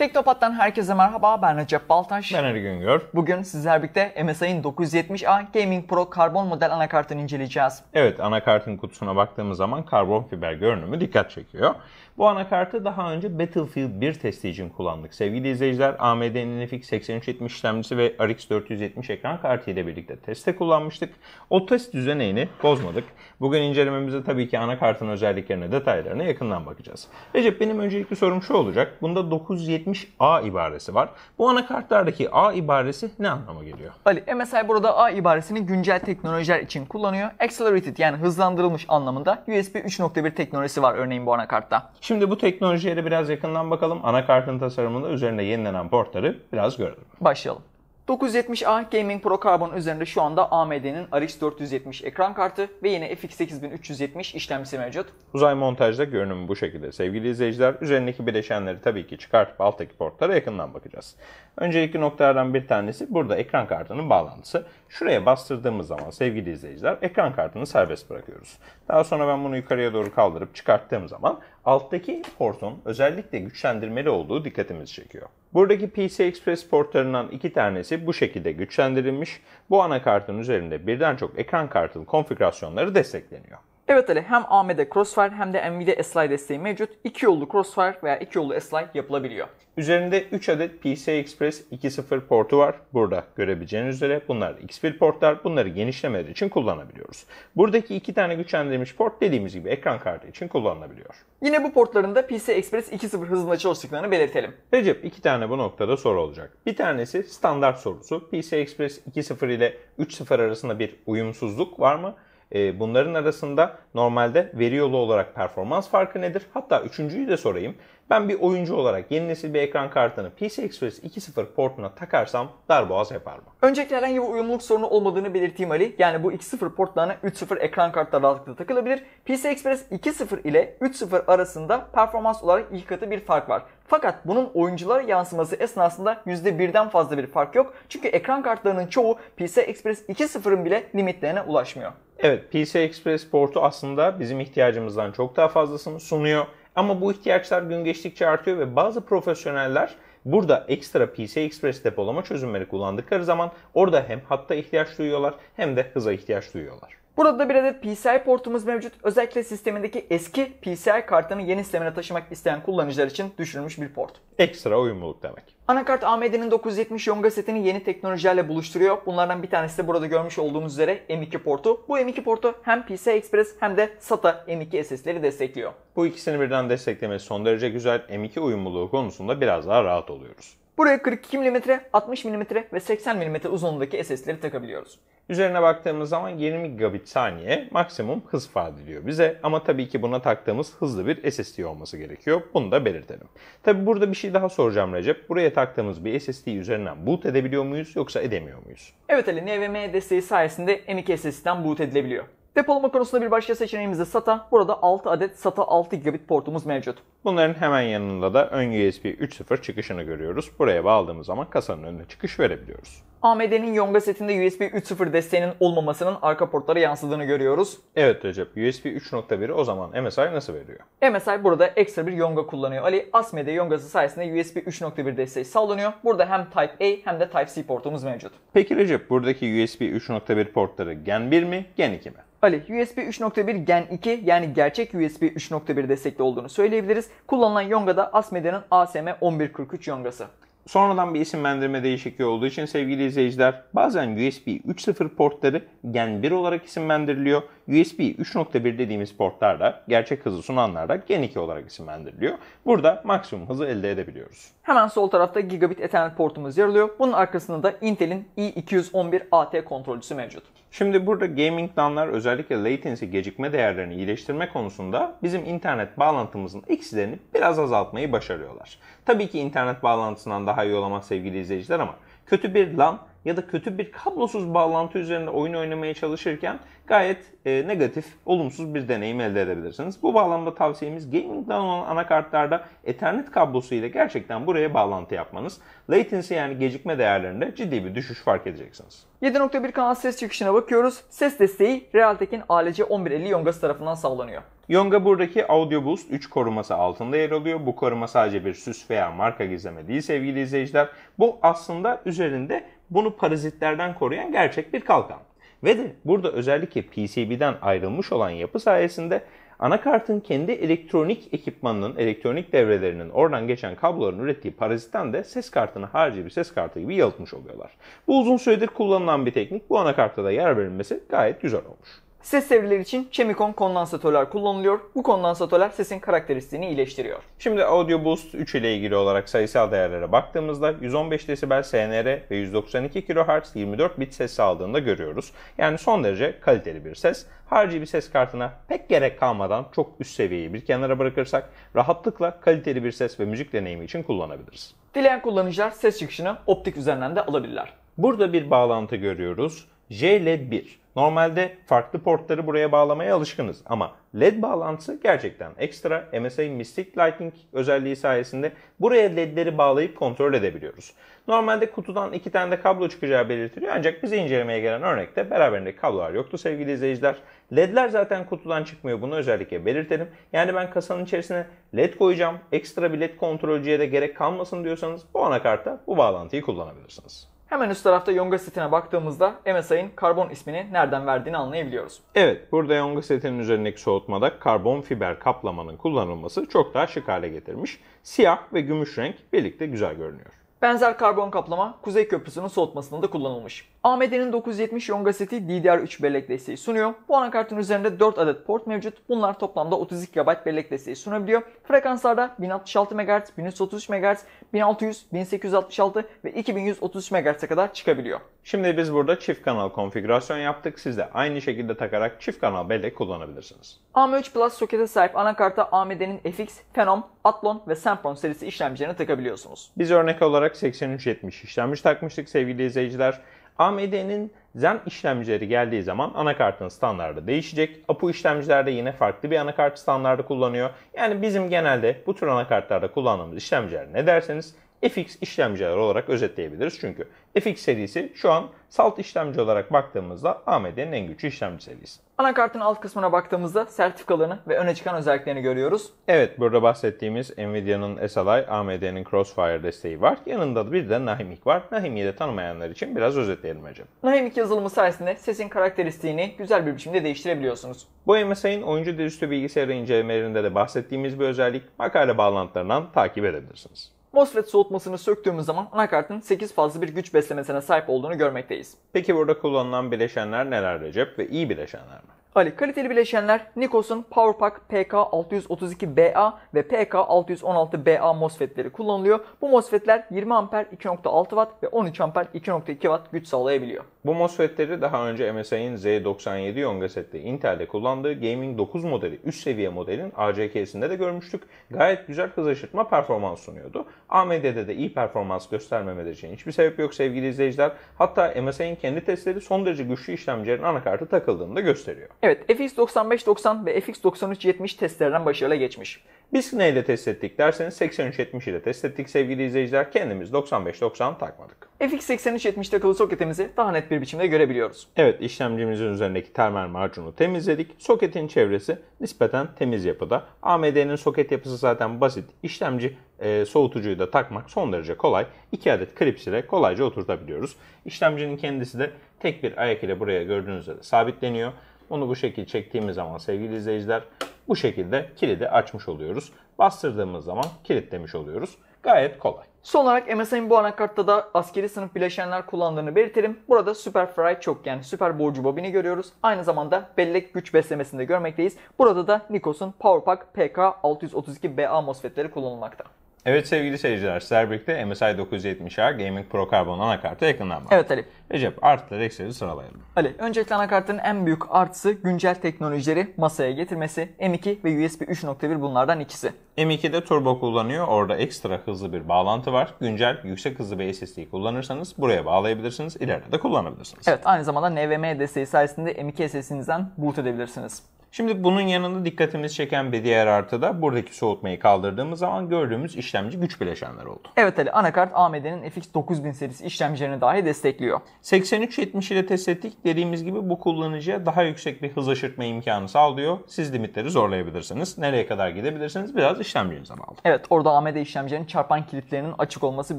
Teknopat'tan herkese merhaba. Ben Recep Baltaş. Ben Ergün Güngör. Bugün sizler birlikte MSI'nin 970A Gaming Pro karbon model anakartını inceleyeceğiz. Evet, anakartın kutusuna baktığımız zaman karbon fiber görünümü dikkat çekiyor. Bu anakartı daha önce Battlefield 1 testi için kullandık. Sevgili izleyiciler AMD'nin NFX 8370 işlemcisi ve RX 470 ekran kartı ile birlikte teste kullanmıştık. O test düzeneğini bozmadık. Bugün incelememize tabii ki anakartın özelliklerine, detaylarına yakından bakacağız. Recep benim öncelikli sorum şu olacak. Bunda 970A ibaresi var. Bu anakartlardaki A ibaresi ne anlama geliyor? Ali, MSI burada A ibaresini güncel teknolojiler için kullanıyor. Accelerated yani hızlandırılmış anlamında USB 3.1 teknolojisi var örneğin bu anakartta. Şimdi bu teknolojiye de biraz yakından bakalım. Anakartın tasarımında üzerinde yenilenen portları biraz görelim. Başlayalım. 970A Gaming Pro Carbon üzerinde şu anda AMD'nin RX 470 ekran kartı ve yine FX 8370 işlemcisi mevcut. Uzay montajda görünümü bu şekilde. Sevgili izleyiciler üzerindeki bileşenleri tabii ki çıkartıp alttaki portlara yakından bakacağız. Öncelikli noktalardan bir tanesi burada ekran kartının bağlantısı. Şuraya bastırdığımız zaman sevgili izleyiciler ekran kartını serbest bırakıyoruz. Daha sonra ben bunu yukarıya doğru kaldırıp çıkarttığım zaman Alttaki portun özellikle güçlendirmeli olduğu dikkatimizi çekiyor. Buradaki PCI Express portlarından iki tanesi bu şekilde güçlendirilmiş. Bu anakartın üzerinde birden çok ekran kartının konfigürasyonları destekleniyor. Evet Ali hem AMD Crossfire hem de Nvidia SLI desteği mevcut. 2 yollu Crossfire veya 2 yollu SLI yapılabiliyor. Üzerinde 3 adet PCI Express 2.0 portu var. Burada görebileceğiniz üzere bunlar X1 portlar. Bunları genişlemeler için kullanabiliyoruz. Buradaki 2 tane güçlendirilmiş port dediğimiz gibi ekran kartı için kullanılabiliyor. Yine bu portların da PCI Express 2.0 hızında çalıştıklarını belirtelim. Recep 2 tane bu noktada soru olacak. Bir tanesi standart sorusu. PCI Express 2.0 ile 3.0 arasında bir uyumsuzluk var mı? Ee, bunların arasında normalde veri yolu olarak performans farkı nedir? Hatta üçüncüyü de sorayım. Ben bir oyuncu olarak yeni nesil bir ekran kartını PC Express 2.0 portuna takarsam darboğaz yapar mı? Öncelikle herhangi bir uyumluluk sorunu olmadığını belirteyim Ali. Yani bu 2.0 portlarına 3.0 ekran kartları rahatlıkla takılabilir. PC Express 2.0 ile 3.0 arasında performans olarak iki katı bir fark var. Fakat bunun oyunculara yansıması esnasında %1'den fazla bir fark yok. Çünkü ekran kartlarının çoğu PCI Express 2.0'ın bile limitlerine ulaşmıyor. Evet, PCI Express portu aslında bizim ihtiyacımızdan çok daha fazlasını sunuyor. Ama bu ihtiyaçlar gün geçtikçe artıyor ve bazı profesyoneller Burada ekstra PCI Express depolama çözümleri kullandıkları zaman orada hem hatta ihtiyaç duyuyorlar hem de hıza ihtiyaç duyuyorlar. Burada da bir adet PCI portumuz mevcut. Özellikle sistemindeki eski PCI kartını yeni sistemine taşımak isteyen kullanıcılar için düşünülmüş bir port. Ekstra uyumluluk demek. Anakart AMD'nin 970 Yonga setini yeni teknolojilerle buluşturuyor. Bunlardan bir tanesi de burada görmüş olduğumuz üzere M2 portu. Bu M2 portu hem PCI Express hem de SATA M2 SS'leri destekliyor. Bu ikisini birden desteklemesi son derece güzel. M2 uyumluluğu konusunda biraz daha rahat oluyoruz. Buraya 42 mm, 60 mm ve 80 mm uzunluğundaki SSD'leri takabiliyoruz. Üzerine baktığımız zaman 20 gigabit saniye maksimum hız vaat ediyor bize. Ama tabii ki buna taktığımız hızlı bir SSD olması gerekiyor. Bunu da belirtelim. Tabii burada bir şey daha soracağım Recep. Buraya taktığımız bir SSD üzerinden boot edebiliyor muyuz yoksa edemiyor muyuz? Evet Ali NVMe desteği sayesinde m SSD'den boot edilebiliyor. Depolama konusunda bir başka seçeneğimiz de SATA. Burada 6 adet SATA 6 gigabit portumuz mevcut. Bunların hemen yanında da ön USB 3.0 çıkışını görüyoruz. Buraya bağladığımız zaman kasanın önüne çıkış verebiliyoruz. AMD'nin Yonga setinde USB 3.0 desteğinin olmamasının arka portlara yansıdığını görüyoruz. Evet Recep, USB 3.1'i o zaman MSI nasıl veriyor? MSI burada ekstra bir Yonga kullanıyor. Ali, Asmede Yongası sayesinde USB 3.1 desteği sağlanıyor. Burada hem Type-A hem de Type-C portumuz mevcut. Peki Recep, buradaki USB 3.1 portları Gen 1 mi, Gen 2 mi? Ali, USB 3.1 Gen 2 yani gerçek USB 3.1 destekli olduğunu söyleyebiliriz. Kullanılan yonga da Asmedia'nın ASM 1143 yongası. Sonradan bir isimlendirme değişikliği olduğu için sevgili izleyiciler bazen USB 3.0 portları Gen 1 olarak isimlendiriliyor. USB 3.1 dediğimiz portlar da gerçek hızı sunanlar da Gen 2 olarak isimlendiriliyor. Burada maksimum hızı elde edebiliyoruz. Hemen sol tarafta Gigabit Ethernet portumuz yer alıyor. Bunun arkasında da Intel'in i211 AT kontrolcüsü mevcut. Şimdi burada gaming DAN'lar özellikle latency gecikme değerlerini iyileştirme konusunda bizim internet bağlantımızın eksilerini biraz azaltmayı başarıyorlar. Tabii ki internet bağlantısından daha iyi olamaz sevgili izleyiciler ama kötü bir lan ya da kötü bir kablosuz bağlantı üzerinde oyun oynamaya çalışırken gayet e, negatif, olumsuz bir deneyim elde edebilirsiniz. Bu bağlamda tavsiyemiz gaming'den olan anakartlarda Ethernet kablosu ile gerçekten buraya bağlantı yapmanız. Latency yani gecikme değerlerinde ciddi bir düşüş fark edeceksiniz. 7.1 kanal ses çıkışına bakıyoruz. Ses desteği Realtek'in ALC 1150 yongası tarafından sağlanıyor. Yonga buradaki Audio Boost 3 koruması altında yer alıyor. Bu koruma sadece bir süs veya marka gizleme değil sevgili izleyiciler. Bu aslında üzerinde bunu parazitlerden koruyan gerçek bir kalkan. Ve de burada özellikle PCB'den ayrılmış olan yapı sayesinde anakartın kendi elektronik ekipmanının, elektronik devrelerinin oradan geçen kabloların ürettiği parazitten de ses kartını harici bir ses kartı gibi yalıtmış oluyorlar. Bu uzun süredir kullanılan bir teknik. Bu anakartta da yer verilmesi gayet güzel olmuş. Ses seviyeleri için Chemicon kondansatörler kullanılıyor. Bu kondansatörler sesin karakteristiğini iyileştiriyor. Şimdi Audio Boost 3 ile ilgili olarak sayısal değerlere baktığımızda 115 db SNR ve 192 kHz 24 bit ses aldığında görüyoruz. Yani son derece kaliteli bir ses. Harici bir ses kartına pek gerek kalmadan çok üst seviyeyi bir kenara bırakırsak rahatlıkla kaliteli bir ses ve müzik deneyimi için kullanabiliriz. Dileyen kullanıcılar ses çıkışını optik üzerinden de alabilirler. Burada bir bağlantı görüyoruz. JL1 Normalde farklı portları buraya bağlamaya alışkınız ama LED bağlantısı gerçekten ekstra MSI Mystic Lighting özelliği sayesinde buraya LED'leri bağlayıp kontrol edebiliyoruz. Normalde kutudan iki tane de kablo çıkacağı belirtiliyor ancak bize incelemeye gelen örnekte beraberinde kablolar yoktu sevgili izleyiciler. LED'ler zaten kutudan çıkmıyor bunu özellikle belirtelim. Yani ben kasanın içerisine LED koyacağım ekstra bir LED kontrolcüye de gerek kalmasın diyorsanız bu anakarta bu bağlantıyı kullanabilirsiniz. Hemen üst tarafta Yonga setine baktığımızda MSI'nin karbon ismini nereden verdiğini anlayabiliyoruz. Evet, burada Yonga setinin üzerindeki soğutmada karbon fiber kaplamanın kullanılması çok daha şık hale getirmiş. Siyah ve gümüş renk birlikte güzel görünüyor. Benzer karbon kaplama Kuzey Köprüsü'nün soğutmasında da kullanılmış. AMD'nin 970 yonga seti DDR3 bellek desteği sunuyor. Bu anakartın üzerinde 4 adet port mevcut. Bunlar toplamda 32 GB bellek desteği sunabiliyor. Frekanslarda 1066 MHz, 1333 MHz, 1600, 1866 ve 2133 MHz'e kadar çıkabiliyor. Şimdi biz burada çift kanal konfigürasyon yaptık. Siz de aynı şekilde takarak çift kanal bellek kullanabilirsiniz. AM3 Plus sokete sahip anakarta AMD'nin FX, Phenom, Athlon ve Sempron serisi işlemcilerini takabiliyorsunuz. Biz örnek olarak 8370 işlemci takmıştık sevgili izleyiciler. AMD'nin Zen işlemcileri geldiği zaman anakartın standardı değişecek. APU işlemcilerde yine farklı bir anakart standardı kullanıyor. Yani bizim genelde bu tür anakartlarda kullandığımız işlemciler ne derseniz FX işlemciler olarak özetleyebiliriz. Çünkü FX serisi şu an salt işlemci olarak baktığımızda AMD'nin en güçlü işlemci serisi. Anakartın alt kısmına baktığımızda sertifikalarını ve öne çıkan özelliklerini görüyoruz. Evet burada bahsettiğimiz Nvidia'nın SLI, AMD'nin Crossfire desteği var. Yanında da bir de Nahimik var. Nahimik'i de tanımayanlar için biraz özetleyelim hocam. Nahimik yazılımı sayesinde sesin karakteristiğini güzel bir biçimde değiştirebiliyorsunuz. Bu MSI'nin oyuncu dizüstü bilgisayarı incelemelerinde de bahsettiğimiz bir özellik makale bağlantılarından takip edebilirsiniz. MOSFET soğutmasını söktüğümüz zaman anakartın 8 fazla bir güç beslemesine sahip olduğunu görmekteyiz. Peki burada kullanılan bileşenler neler Recep ve iyi bileşenler mi? Ali kaliteli bileşenler Nikos'un PowerPack PK632BA ve PK616BA MOSFET'leri kullanılıyor. Bu MOSFET'ler 20 amper 2.6 watt ve 13 amper 2.2 watt güç sağlayabiliyor. Bu MOSFET'leri daha önce MSI'nin Z97 Yonga sette Intel'de kullandığı Gaming 9 modeli üst seviye modelin ACK'sinde de görmüştük. Gayet güzel hız aşırtma performans sunuyordu. AMD'de de iyi performans göstermemeleri için hiçbir sebep yok sevgili izleyiciler. Hatta MSI'nin kendi testleri son derece güçlü işlemcilerin anakartı takıldığını da gösteriyor. Evet fx 9590 ve fx 9370 testlerden başarıyla geçmiş. Biz neyle test ettik derseniz 8370 ile test ettik sevgili izleyiciler. Kendimiz 9590 takmadık. FX83-70 takılı soketimizi daha net bir biçimde görebiliyoruz. Evet işlemcimizin üzerindeki termal macunu temizledik. Soketin çevresi nispeten temiz yapıda. AMD'nin soket yapısı zaten basit. İşlemci e, soğutucuyu da takmak son derece kolay. 2 adet klips ile kolayca oturtabiliyoruz. İşlemcinin kendisi de tek bir ayak ile buraya gördüğünüz üzere sabitleniyor. Onu bu şekilde çektiğimiz zaman sevgili izleyiciler bu şekilde kilidi açmış oluyoruz. Bastırdığımız zaman kilitlemiş oluyoruz. Gayet kolay. Son olarak MSI'nin bu anakartta da askeri sınıf bileşenler kullandığını belirtelim. Burada Superfry çok yani süper borcu bobini görüyoruz. Aynı zamanda bellek güç beslemesinde görmekteyiz. Burada da Nikos'un PowerPack PK632BA MOSFET'leri kullanılmakta. Evet sevgili seyirciler, Serbikte MSI 970R Gaming Pro Carbon anakartı yakından baktık. Evet Ali. Recep, artıları eksileri sıralayalım. Ali, öncelikle anakartın en büyük artısı güncel teknolojileri masaya getirmesi. M2 ve USB 3.1 bunlardan ikisi. M2'de turbo kullanıyor, orada ekstra hızlı bir bağlantı var. Güncel, yüksek hızlı bir SSD kullanırsanız buraya bağlayabilirsiniz, ileride de kullanabilirsiniz. Evet, aynı zamanda NVMe desteği sayesinde M2 SSD'nizden boot edebilirsiniz. Şimdi bunun yanında dikkatimizi çeken bir diğer artı da buradaki soğutmayı kaldırdığımız zaman gördüğümüz işlemci güç bileşenleri oldu. Evet Ali anakart AMD'nin FX 9000 serisi işlemcilerini dahi destekliyor. 8370 ile test ettik. Dediğimiz gibi bu kullanıcıya daha yüksek bir hız aşırtma imkanı sağlıyor. Siz limitleri zorlayabilirsiniz. Nereye kadar gidebilirsiniz biraz işlemcinize bağlı. Evet orada AMD işlemcilerinin çarpan kilitlerinin açık olması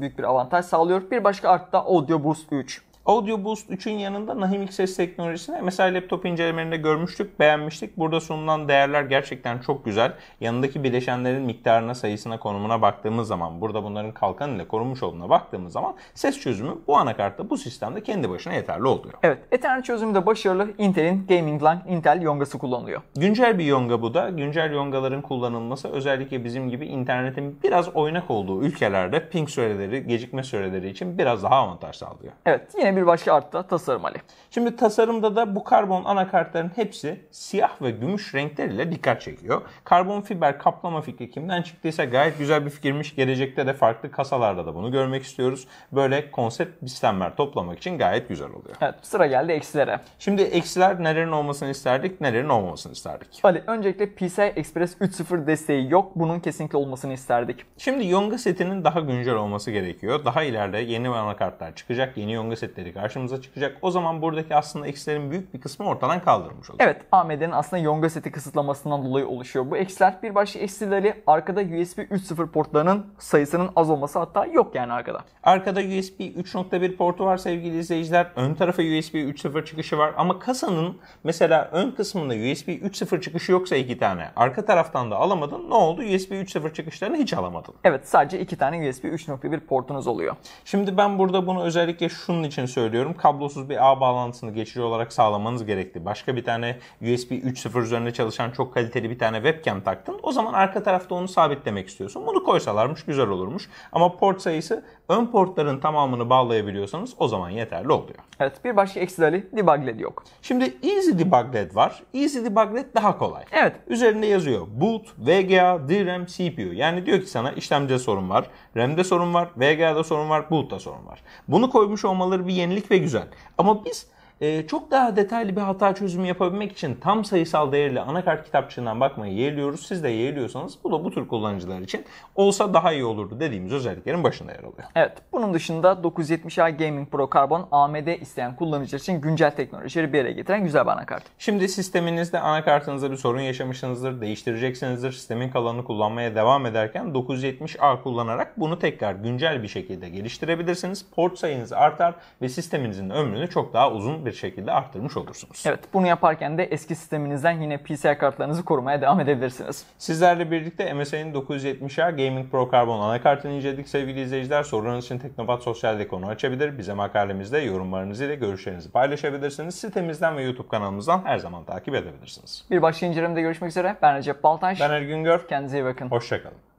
büyük bir avantaj sağlıyor. Bir başka artı da Audio Boost 3. Audio Boost 3'ün yanında Nahim ses teknolojisine mesela laptop incelemelerinde görmüştük, beğenmiştik. Burada sunulan değerler gerçekten çok güzel. Yanındaki bileşenlerin miktarına, sayısına, konumuna baktığımız zaman, burada bunların kalkan ile korunmuş olduğuna baktığımız zaman ses çözümü bu anakartta, bu sistemde kendi başına yeterli oluyor. Evet, Ethernet çözümü de başarılı Intel'in Gaming Link Intel yongası kullanılıyor. Güncel bir yonga bu da. Güncel yongaların kullanılması özellikle bizim gibi internetin biraz oynak olduğu ülkelerde ping süreleri, gecikme süreleri için biraz daha avantaj sağlıyor. Evet, yine Yine bir başka artı da tasarım Ali. Şimdi tasarımda da bu karbon anakartların hepsi siyah ve gümüş renkleriyle dikkat çekiyor. Karbon fiber kaplama fikri kimden çıktıysa gayet güzel bir fikirmiş. Gelecekte de farklı kasalarda da bunu görmek istiyoruz. Böyle konsept sistemler toplamak için gayet güzel oluyor. Evet sıra geldi eksilere. Şimdi eksiler nelerin olmasını isterdik, nelerin olmamasını isterdik? Ali öncelikle PCI Express 3.0 desteği yok. Bunun kesinlikle olmasını isterdik. Şimdi Yonga setinin daha güncel olması gerekiyor. Daha ileride yeni anakartlar çıkacak. Yeni Yonga setleri grafikleri karşımıza çıkacak. O zaman buradaki aslında eksilerin büyük bir kısmı ortadan kaldırılmış olacak. Evet AMD'nin aslında yonga seti kısıtlamasından dolayı oluşuyor bu eksiler. Bir başka eksileri arkada USB 3.0 portlarının sayısının az olması hatta yok yani arkada. Arkada USB 3.1 portu var sevgili izleyiciler. Ön tarafa USB 3.0 çıkışı var ama kasanın mesela ön kısmında USB 3.0 çıkışı yoksa iki tane. Arka taraftan da alamadın. Ne oldu? USB 3.0 çıkışlarını hiç alamadın. Evet sadece iki tane USB 3.1 portunuz oluyor. Şimdi ben burada bunu özellikle şunun için söylüyorum. Kablosuz bir ağ bağlantısını geçici olarak sağlamanız gerekli. Başka bir tane USB 3.0 üzerinde çalışan çok kaliteli bir tane webcam taktın. O zaman arka tarafta onu sabitlemek istiyorsun. Bunu koysalarmış güzel olurmuş. Ama port sayısı ön portların tamamını bağlayabiliyorsanız o zaman yeterli oluyor. Evet bir başka eksilali debuglet yok. Şimdi easy debuglet var. Easy debuglet daha kolay. Evet. Üzerinde yazıyor boot, VGA, DRAM, CPU. Yani diyor ki sana işlemcide sorun var, RAM'de sorun var, VGA'da sorun var, boot'ta sorun var. Bunu koymuş olmaları bir yenilik ve güzel. Ama biz ee, çok daha detaylı bir hata çözümü yapabilmek için tam sayısal değerli anakart kitapçığından bakmayı yeğliyoruz. Siz de yeğliyorsanız bu da bu tür kullanıcılar için olsa daha iyi olurdu dediğimiz özelliklerin başında yer alıyor. Evet. Bunun dışında 970i Gaming Pro Carbon AMD isteyen kullanıcılar için güncel teknolojileri bir yere getiren güzel bir anakart. Şimdi sisteminizde anakartınızda bir sorun yaşamışsınızdır, değiştireceksinizdir. Sistemin kalanını kullanmaya devam ederken 970A kullanarak bunu tekrar güncel bir şekilde geliştirebilirsiniz. Port sayınız artar ve sisteminizin ömrünü çok daha uzun bir bir şekilde arttırmış olursunuz. Evet bunu yaparken de eski sisteminizden yine PCI kartlarınızı korumaya devam edebilirsiniz. Sizlerle birlikte MSI'nin 970'er Gaming Pro Carbon anakartını inceledik sevgili izleyiciler. Sorularınız için Teknopat Sosyal'de konu açabilir. Bize makalemizde yorumlarınızı ile görüşlerinizi paylaşabilirsiniz. Sitemizden ve YouTube kanalımızdan her zaman takip edebilirsiniz. Bir başka incelemede görüşmek üzere. Ben Recep Baltaş. Ben Ergün Gör. Kendinize iyi bakın. Hoşçakalın.